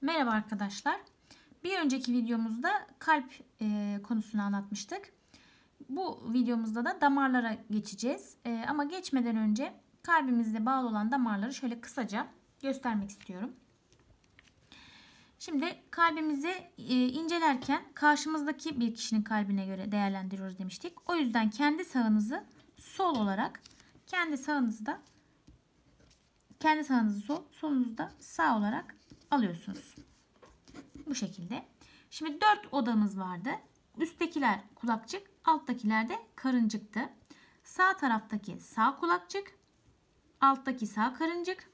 Merhaba arkadaşlar. Bir önceki videomuzda kalp e, konusunu anlatmıştık. Bu videomuzda da damarlara geçeceğiz. E, ama geçmeden önce kalbimizle bağlı olan damarları şöyle kısaca göstermek istiyorum. Şimdi kalbimizi e, incelerken karşımızdaki bir kişinin kalbine göre değerlendiriyoruz demiştik. O yüzden kendi sağınızı sol olarak, kendi sağınızı da kendi sağınızı sol, solunuzu da sağ olarak alıyorsunuz. Bu şekilde. Şimdi 4 odamız vardı. Üsttekiler kulakçık, alttakiler de karıncıktı. Sağ taraftaki sağ kulakçık, alttaki sağ karıncık,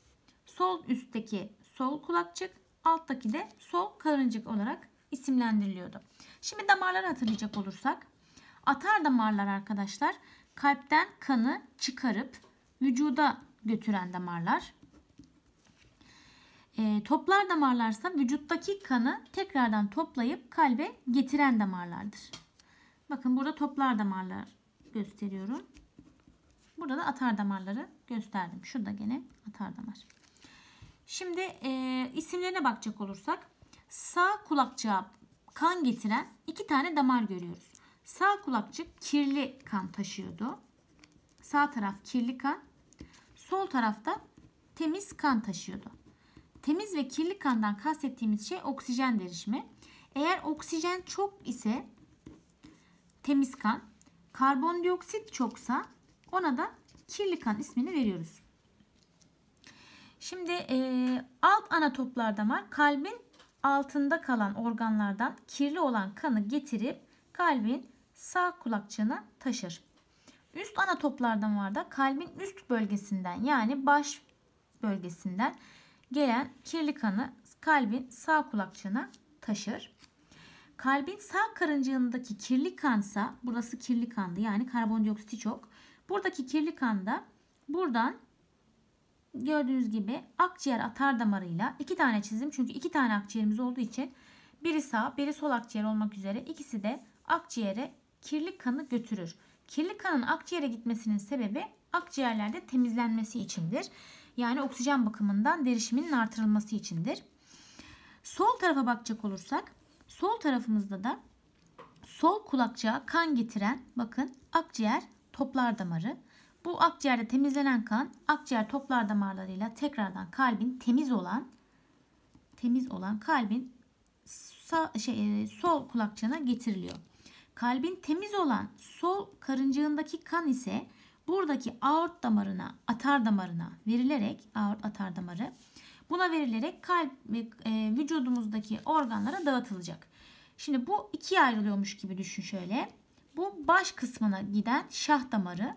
sol üstteki sol kulakçık, alttaki de sol karıncık olarak isimlendiriliyordu. Şimdi damarları hatırlayacak olursak atar damarlar arkadaşlar kalpten kanı çıkarıp vücuda götüren damarlar. E, toplar damarlarsa vücuttaki kanı tekrardan toplayıp kalbe getiren damarlardır. Bakın burada toplar damarlar gösteriyorum. Burada da atar damarları gösterdim. Şurada gene atar damar. Şimdi e, isimlerine bakacak olursak sağ kulakçığa kan getiren iki tane damar görüyoruz. Sağ kulakçık kirli kan taşıyordu. Sağ taraf kirli kan, sol tarafta temiz kan taşıyordu. Temiz ve kirli kandan kastettiğimiz şey oksijen derişimi. Eğer oksijen çok ise temiz kan, karbondioksit çoksa ona da kirli kan ismini veriyoruz. Şimdi e, alt ana toplar var kalbin altında kalan organlardan kirli olan kanı getirip kalbin sağ kulakçığına taşır. Üst ana toplardan var da kalbin üst bölgesinden yani baş bölgesinden gelen kirli kanı kalbin sağ kulakçığına taşır. Kalbin sağ karıncığındaki kirli kansa burası kirli kandı yani karbondioksiti çok. Buradaki kirli kan da buradan gördüğünüz gibi akciğer atar damarıyla iki tane çizim çünkü iki tane akciğerimiz olduğu için biri sağ biri sol akciğer olmak üzere ikisi de akciğere kirli kanı götürür. Kirli kanın akciğere gitmesinin sebebi akciğerlerde temizlenmesi içindir. Yani oksijen bakımından derişiminin artırılması içindir. Sol tarafa bakacak olursak sol tarafımızda da sol kulakçığa kan getiren bakın akciğer toplar damarı. Bu akciğerde temizlenen kan akciğer toplar damarlarıyla tekrardan kalbin temiz olan temiz olan kalbin sağ, şey, e, sol kulakçığına getiriliyor. Kalbin temiz olan sol karıncığındaki kan ise Buradaki aort damarına, atar damarına verilerek, aort atar damarı buna verilerek kalp e, vücudumuzdaki organlara dağıtılacak. Şimdi bu ikiye ayrılıyormuş gibi düşün şöyle. Bu baş kısmına giden şah damarı.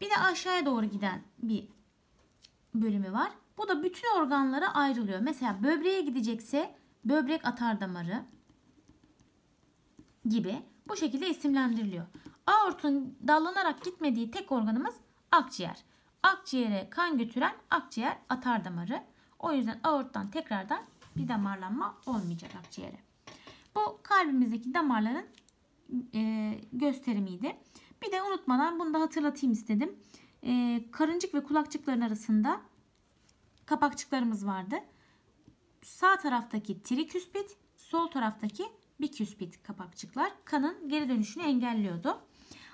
Bir de aşağıya doğru giden bir bölümü var. Bu da bütün organlara ayrılıyor. Mesela böbreğe gidecekse böbrek atar damarı gibi bu şekilde isimlendiriliyor. Aortun dallanarak gitmediği tek organımız akciğer. Akciğere kan götüren akciğer atar damarı. O yüzden aorttan tekrardan bir damarlanma olmayacak akciğere. Bu kalbimizdeki damarların e, gösterimiydi. Bir de unutmadan bunu da hatırlatayım istedim. E, karıncık ve kulakçıkların arasında kapakçıklarımız vardı. Sağ taraftaki triküspit, sol taraftaki biküspit kapakçıklar kanın geri dönüşünü engelliyordu.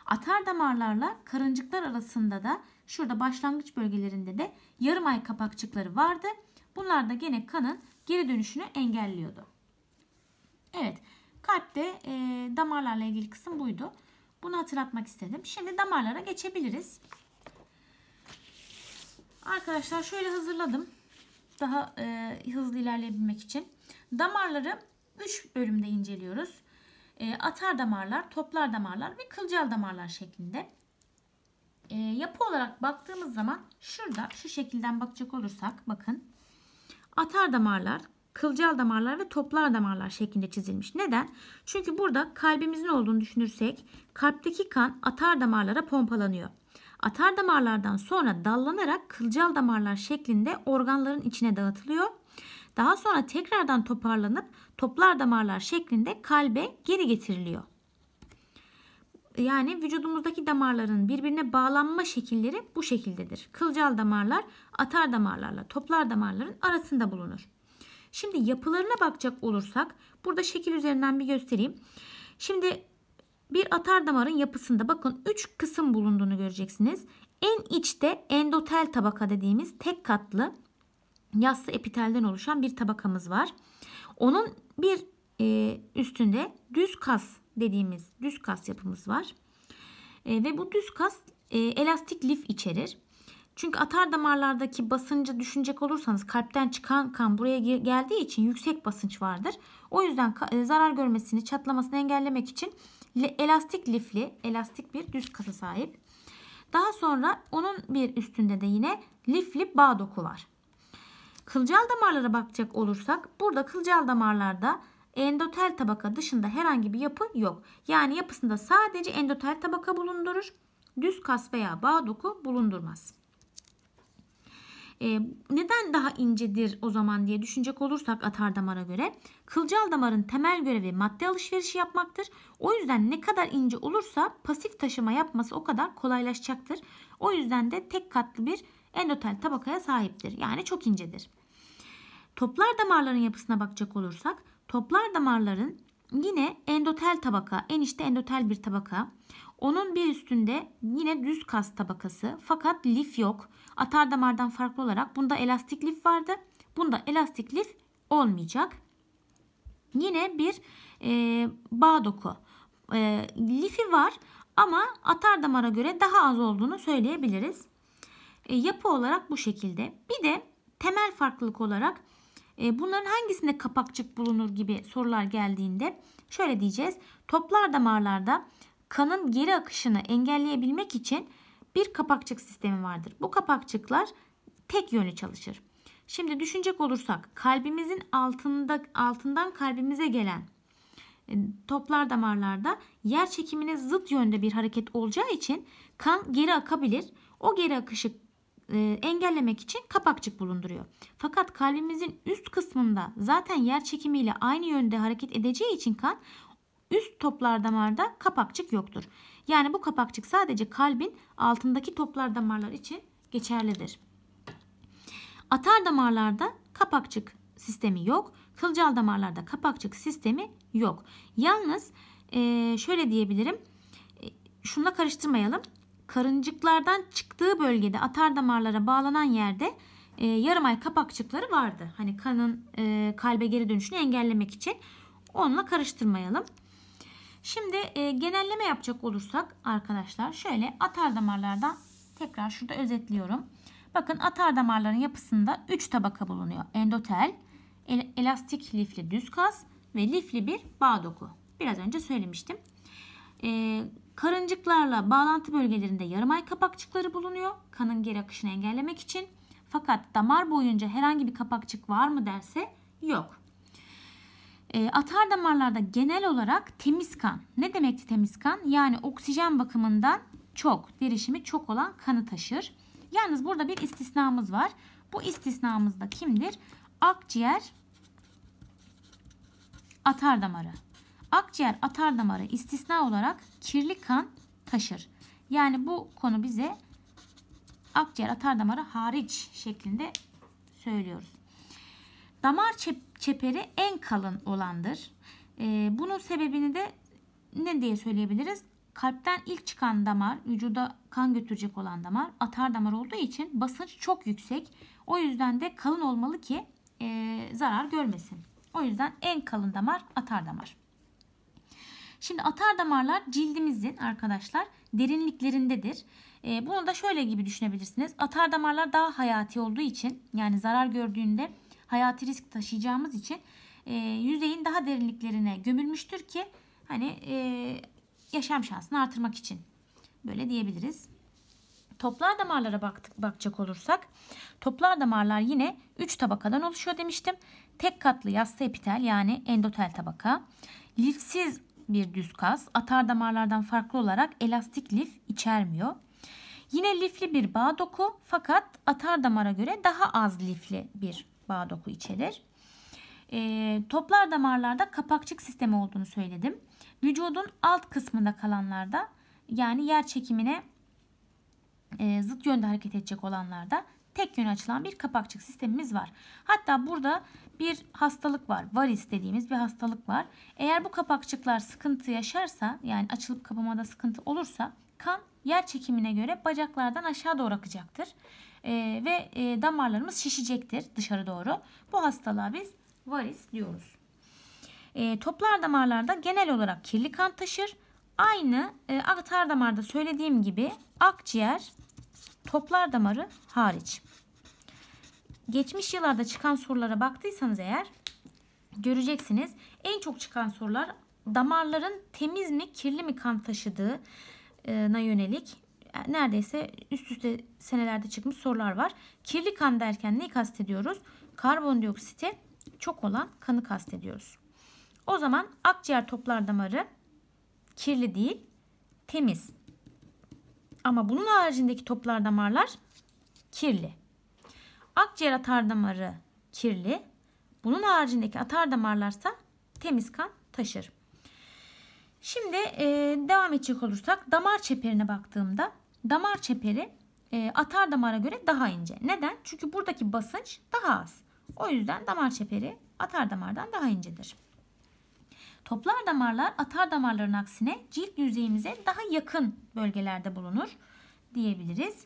Atar damarlarla karıncıklar arasında da şurada başlangıç bölgelerinde de yarım ay kapakçıkları vardı. Bunlar da gene kanın geri dönüşünü engelliyordu. Evet kalpte e, damarlarla ilgili kısım buydu. Bunu hatırlatmak istedim. Şimdi damarlara geçebiliriz. Arkadaşlar şöyle hazırladım. Daha e, hızlı ilerleyebilmek için. Damarları 3 bölümde inceliyoruz. E, atar damarlar, toplar damarlar ve kılcal damarlar şeklinde. E, yapı olarak baktığımız zaman şurada şu şekilden bakacak olursak bakın atar damarlar, kılcal damarlar ve toplar damarlar şeklinde çizilmiş. Neden? Çünkü burada kalbimizin olduğunu düşünürsek kalpteki kan atar damarlara pompalanıyor. Atar damarlardan sonra dallanarak kılcal damarlar şeklinde organların içine dağıtılıyor daha sonra tekrardan toparlanıp toplar damarlar şeklinde kalbe geri getiriliyor. Yani vücudumuzdaki damarların birbirine bağlanma şekilleri bu şekildedir. Kılcal damarlar atar damarlarla toplar damarların arasında bulunur. Şimdi yapılarına bakacak olursak burada şekil üzerinden bir göstereyim. Şimdi bir atar damarın yapısında bakın 3 kısım bulunduğunu göreceksiniz. En içte endotel tabaka dediğimiz tek katlı yassı epitelden oluşan bir tabakamız var. Onun bir e, üstünde düz kas dediğimiz düz kas yapımız var. E, ve bu düz kas e, elastik lif içerir. Çünkü atar damarlardaki basıncı düşünecek olursanız kalpten çıkan kan buraya geldiği için yüksek basınç vardır. O yüzden e, zarar görmesini, çatlamasını engellemek için elastik lifli, elastik bir düz kası sahip. Daha sonra onun bir üstünde de yine lifli bağ doku var. Kılcal damarlara bakacak olursak burada kılcal damarlarda endotel tabaka dışında herhangi bir yapı yok. Yani yapısında sadece endotel tabaka bulundurur. Düz kas veya bağ doku bulundurmaz. Ee, neden daha incedir o zaman diye düşünecek olursak atar damara göre kılcal damarın temel görevi madde alışverişi yapmaktır. O yüzden ne kadar ince olursa pasif taşıma yapması o kadar kolaylaşacaktır. O yüzden de tek katlı bir endotel tabakaya sahiptir. Yani çok incedir. Toplar damarların yapısına bakacak olursak toplar damarların yine endotel tabaka, enişte endotel bir tabaka. Onun bir üstünde yine düz kas tabakası fakat lif yok. Atar damardan farklı olarak bunda elastik lif vardı. Bunda elastik lif olmayacak. Yine bir e, bağ doku. E, lifi var ama atar damara göre daha az olduğunu söyleyebiliriz. E, yapı olarak bu şekilde. Bir de temel farklılık olarak e, bunların hangisinde kapakçık bulunur gibi sorular geldiğinde şöyle diyeceğiz. Toplar damarlarda kanın geri akışını engelleyebilmek için bir kapakçık sistemi vardır. Bu kapakçıklar tek yönlü çalışır. Şimdi düşünecek olursak kalbimizin altında altından kalbimize gelen e, toplar damarlarda yer çekimine zıt yönde bir hareket olacağı için kan geri akabilir. O geri akışı e, engellemek için kapakçık bulunduruyor. Fakat kalbimizin üst kısmında zaten yer çekimiyle aynı yönde hareket edeceği için kan üst toplar damarda kapakçık yoktur. Yani bu kapakçık sadece kalbin altındaki toplar damarlar için geçerlidir. Atar damarlarda kapakçık sistemi yok. Kılcal damarlarda kapakçık sistemi yok. Yalnız e, şöyle diyebilirim. E, şununla karıştırmayalım karıncıklardan çıktığı bölgede atar damarlara bağlanan yerde e, yarım ay kapakçıkları vardı. Hani kanın e, kalbe geri dönüşünü engellemek için. Onunla karıştırmayalım. Şimdi e, genelleme yapacak olursak arkadaşlar şöyle atar damarlardan tekrar şurada özetliyorum. Bakın atar damarların yapısında 3 tabaka bulunuyor. Endotel, el, elastik lifli düz kas ve lifli bir bağ doku. Biraz önce söylemiştim. E, Karıncıklarla bağlantı bölgelerinde yarım ay kapakçıkları bulunuyor. Kanın geri akışını engellemek için. Fakat damar boyunca herhangi bir kapakçık var mı derse yok. E, atar damarlarda genel olarak temiz kan. Ne demekti temiz kan? Yani oksijen bakımından çok, derişimi çok olan kanı taşır. Yalnız burada bir istisnamız var. Bu istisnamız da kimdir? Akciğer atar damarı. Akciğer atar damarı istisna olarak kirli kan taşır. Yani bu konu bize akciğer atar damarı hariç şeklinde söylüyoruz. Damar çep çeperi en kalın olandır. Ee, bunun sebebini de ne diye söyleyebiliriz? Kalpten ilk çıkan damar, vücuda kan götürecek olan damar atar damar olduğu için basınç çok yüksek. O yüzden de kalın olmalı ki e, zarar görmesin. O yüzden en kalın damar atar damar. Şimdi atar damarlar cildimizin arkadaşlar derinliklerindedir. E, bunu da şöyle gibi düşünebilirsiniz. Atar damarlar daha hayati olduğu için yani zarar gördüğünde hayati risk taşıyacağımız için e, yüzeyin daha derinliklerine gömülmüştür ki hani e, yaşam şansını artırmak için böyle diyebiliriz. Toplar damarlara baktık, bakacak olursak toplar damarlar yine 3 tabakadan oluşuyor demiştim. Tek katlı yassı epitel yani endotel tabaka, lifsiz bir düz kas. Atar damarlardan farklı olarak elastik lif içermiyor. Yine lifli bir bağ doku fakat atar damara göre daha az lifli bir bağ doku içerir. E, toplar damarlarda kapakçık sistemi olduğunu söyledim. Vücudun alt kısmında kalanlarda yani yer çekimine e, zıt yönde hareket edecek olanlarda tek yön açılan bir kapakçık sistemimiz var. Hatta burada bir hastalık var. Varis dediğimiz bir hastalık var. Eğer bu kapakçıklar sıkıntı yaşarsa yani açılıp kapamada sıkıntı olursa kan yer çekimine göre bacaklardan aşağı doğru akacaktır. Ee, ve e, damarlarımız şişecektir dışarı doğru. Bu hastalığa biz varis diyoruz. E, toplar damarlarda genel olarak kirli kan taşır. Aynı e, aktar damarda söylediğim gibi akciğer Toplar damarı hariç. Geçmiş yıllarda çıkan sorulara baktıysanız eğer göreceksiniz. En çok çıkan sorular damarların temiz mi kirli mi kan taşıdığına yönelik neredeyse üst üste senelerde çıkmış sorular var. Kirli kan derken neyi kastediyoruz? Karbondioksiti çok olan kanı kastediyoruz. O zaman akciğer toplar damarı kirli değil, temiz. Ama bunun haricindeki toplar damarlar kirli. Akciğer atar damarı kirli. Bunun haricindeki atar damarlarsa temiz kan taşır. Şimdi e, devam edecek olursak damar çeperine baktığımda damar çeperi e, atar damara göre daha ince. Neden? Çünkü buradaki basınç daha az. O yüzden damar çeperi atar damardan daha incedir. Toplar damarlar atar damarların aksine cilt yüzeyimize daha yakın bölgelerde bulunur diyebiliriz.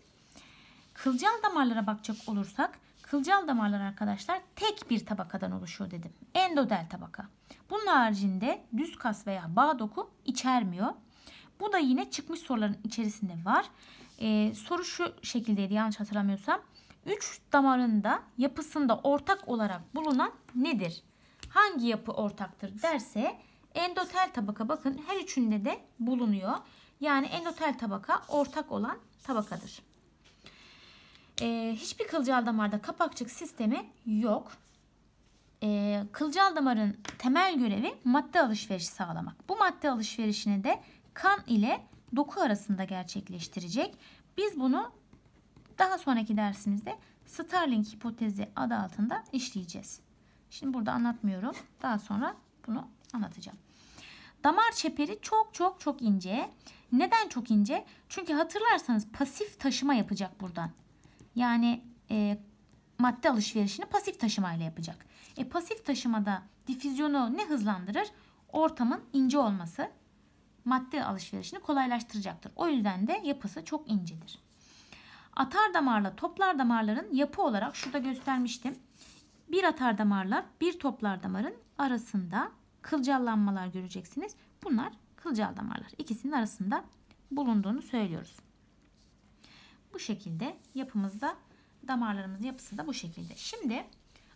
Kılcal damarlara bakacak olursak kılcal damarlar arkadaşlar tek bir tabakadan oluşuyor dedim. Endodel tabaka. Bunun haricinde düz kas veya bağ doku içermiyor. Bu da yine çıkmış soruların içerisinde var. Ee, soru şu şekildeydi yanlış hatırlamıyorsam. Üç damarında yapısında ortak olarak bulunan nedir? Hangi yapı ortaktır derse Endotel tabaka bakın her üçünde de bulunuyor. Yani endotel tabaka ortak olan tabakadır. Ee, hiçbir kılcal damarda kapakçık sistemi yok. Ee, kılcal damarın temel görevi madde alışverişi sağlamak. Bu madde alışverişini de kan ile doku arasında gerçekleştirecek. Biz bunu daha sonraki dersimizde Starling hipotezi adı altında işleyeceğiz. Şimdi burada anlatmıyorum. Daha sonra bunu anlatacağım. Damar çeperi çok çok çok ince. Neden çok ince? Çünkü hatırlarsanız pasif taşıma yapacak buradan. Yani e, madde alışverişini pasif taşımayla yapacak. E, pasif taşımada difüzyonu ne hızlandırır? Ortamın ince olması madde alışverişini kolaylaştıracaktır. O yüzden de yapısı çok incedir. Atar damarla toplar damarların yapı olarak şurada göstermiştim. Bir atar damarla bir toplar damarın arasında kılcallanmalar göreceksiniz. Bunlar kılcal damarlar. İkisinin arasında bulunduğunu söylüyoruz. Bu şekilde yapımızda damarlarımızın yapısı da bu şekilde. Şimdi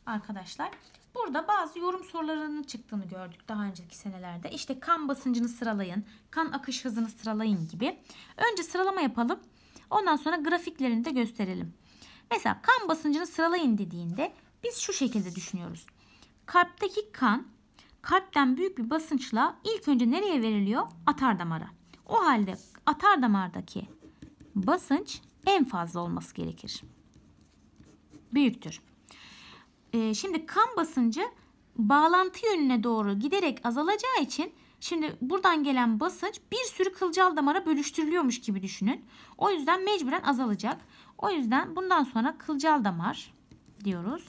arkadaşlar burada bazı yorum sorularının çıktığını gördük daha önceki senelerde. İşte kan basıncını sıralayın, kan akış hızını sıralayın gibi. Önce sıralama yapalım. Ondan sonra grafiklerini de gösterelim. Mesela kan basıncını sıralayın dediğinde biz şu şekilde düşünüyoruz. Kalpteki kan kalpten büyük bir basınçla ilk önce nereye veriliyor? Atar damara. O halde atar damardaki basınç en fazla olması gerekir. Büyüktür. Ee, şimdi kan basıncı bağlantı yönüne doğru giderek azalacağı için şimdi buradan gelen basınç bir sürü kılcal damara bölüştürülüyormuş gibi düşünün. O yüzden mecburen azalacak. O yüzden bundan sonra kılcal damar diyoruz.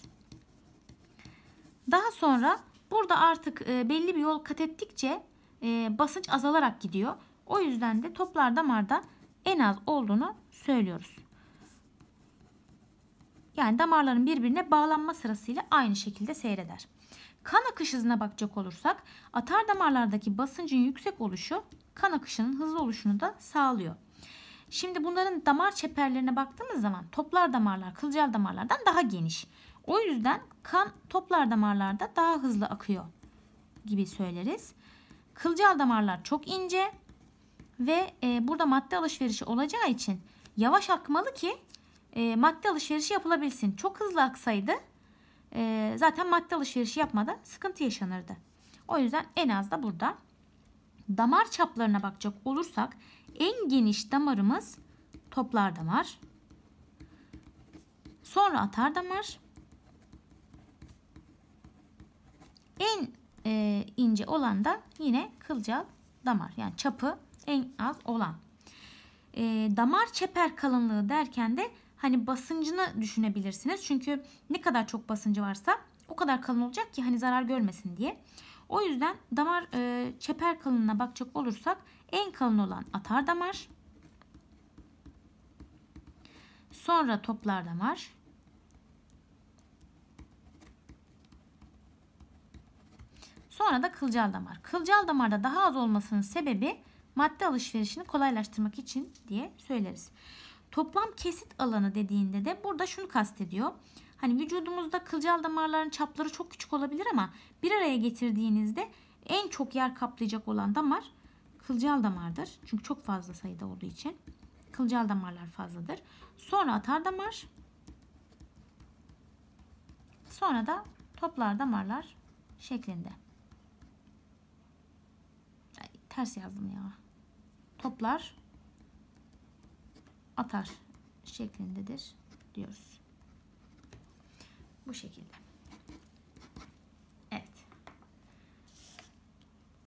Daha sonra Burada artık e, belli bir yol kat ettikçe e, basınç azalarak gidiyor. O yüzden de toplar damarda en az olduğunu söylüyoruz. Yani damarların birbirine bağlanma sırasıyla aynı şekilde seyreder. Kan akış hızına bakacak olursak atar damarlardaki basıncın yüksek oluşu kan akışının hızlı oluşunu da sağlıyor. Şimdi bunların damar çeperlerine baktığımız zaman toplar damarlar kılcal damarlardan daha geniş. O yüzden kan toplar damarlarda daha hızlı akıyor gibi söyleriz. Kılcal damarlar çok ince ve e, burada madde alışverişi olacağı için yavaş akmalı ki e, madde alışverişi yapılabilsin. Çok hızlı aksaydı e, zaten madde alışverişi yapmada sıkıntı yaşanırdı. O yüzden en az da burada. Damar çaplarına bakacak olursak en geniş damarımız toplar damar. Sonra atar damar. En e, ince olan da yine kılcal damar yani çapı en az olan. E, damar çeper kalınlığı derken de hani basıncını düşünebilirsiniz. Çünkü ne kadar çok basıncı varsa o kadar kalın olacak ki hani zarar görmesin diye. O yüzden damar e, çeper kalınlığına bakacak olursak en kalın olan atar damar. Sonra toplar damar. Sonra da kılcal damar. Kılcal damarda daha az olmasının sebebi madde alışverişini kolaylaştırmak için diye söyleriz. Toplam kesit alanı dediğinde de burada şunu kastediyor. Hani vücudumuzda kılcal damarların çapları çok küçük olabilir ama bir araya getirdiğinizde en çok yer kaplayacak olan damar kılcal damardır. Çünkü çok fazla sayıda olduğu için kılcal damarlar fazladır. Sonra atar damar. Sonra da toplar damarlar şeklinde. Ters yazdım ya. Toplar atar şeklindedir diyoruz. Bu şekilde.